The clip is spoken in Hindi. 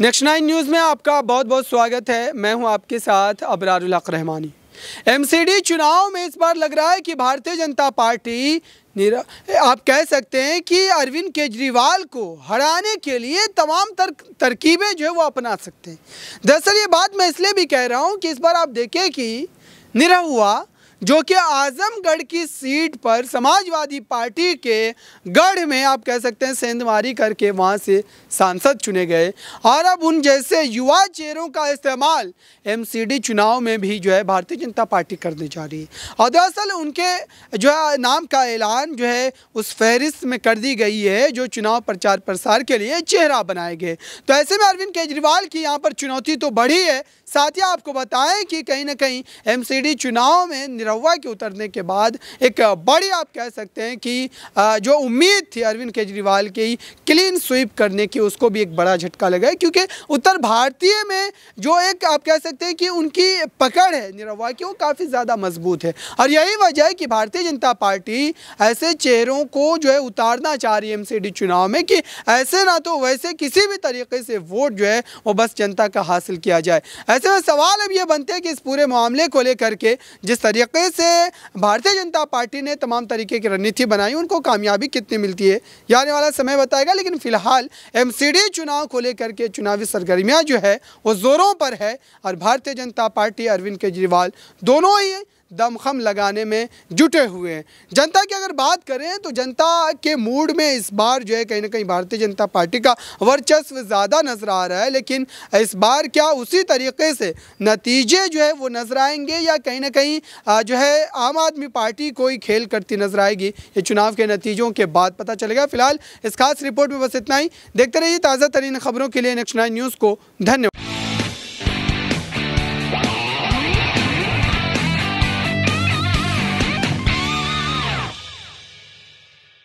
नेक्स्ट नाइन न्यूज़ में आपका बहुत बहुत स्वागत है मैं हूं आपके साथ अबरारक रहमानी एमसीडी चुनाव में इस बार लग रहा है कि भारतीय जनता पार्टी आप कह सकते हैं कि अरविंद केजरीवाल को हराने के लिए तमाम तर, तरकीबें जो है वो अपना सकते हैं दरअसल ये बात मैं इसलिए भी कह रहा हूँ कि इस बार आप देखें कि निरहुआ जो कि आजमगढ़ की सीट पर समाजवादी पार्टी के गढ़ में आप कह सकते हैं सेंधमारी करके वहाँ से सांसद चुने गए और अब उन जैसे युवा चेहरों का इस्तेमाल एमसीडी चुनाव में भी जो है भारतीय जनता पार्टी करने जा रही है और दरअसल उनके जो है नाम का ऐलान जो है उस फहरिस्त में कर दी गई है जो चुनाव प्रचार प्रसार के लिए चेहरा बनाए गए तो ऐसे में अरविंद केजरीवाल की यहाँ पर चुनौती तो बढ़ी है साथ ही आपको बताएं कि कहीं ना कहीं एम चुनाव में रवा के उतरने के बाद एक बड़ी आप कह सकते हैं कि जो उम्मीद थी अरविंद केजरीवाल की क्लीन स्वीप करने की उसको भी एक बड़ा झटका लगा है क्योंकि उत्तर भारतीय में जो एक आप कह सकते हैं कि उनकी पकड़ है निरवा की वो काफ़ी ज़्यादा मजबूत है और यही वजह है कि भारतीय जनता पार्टी ऐसे चेहरों को जो है उतारना चाह रही है एम चुनाव में कि ऐसे ना तो वैसे किसी भी तरीके से वोट जो है वो बस जनता का हासिल किया जाए ऐसे में सवाल अब ये बनते हैं कि इस पूरे मामले को लेकर के जिस तरीके पे से भारतीय जनता पार्टी ने तमाम तरीके की रणनीति बनाई उनको कामयाबी कितनी मिलती है यह आने वाला समय बताएगा लेकिन फिलहाल एम चुनाव को लेकर के चुनावी सरगर्मियाँ जो है वो ज़ोरों पर है और भारतीय जनता पार्टी अरविंद केजरीवाल दोनों ही दमखम लगाने में जुटे हुए हैं जनता की अगर बात करें तो जनता के मूड में इस बार जो है कहीं ना कहीं भारतीय जनता पार्टी का वर्चस्व ज़्यादा नज़र आ रहा है लेकिन इस बार क्या उसी तरीके से नतीजे जो है वो नज़र आएंगे या कहीं ना कहीं जो है आम आदमी पार्टी कोई खेल करती नज़र आएगी ये चुनाव के नतीजों के बाद पता चलेगा फिलहाल इस खास रिपोर्ट में बस इतना ही देखते रहिए ताज़ा तरीन खबरों के लिए नेक्स्ट नाइन न्यूज़ को धन्यवाद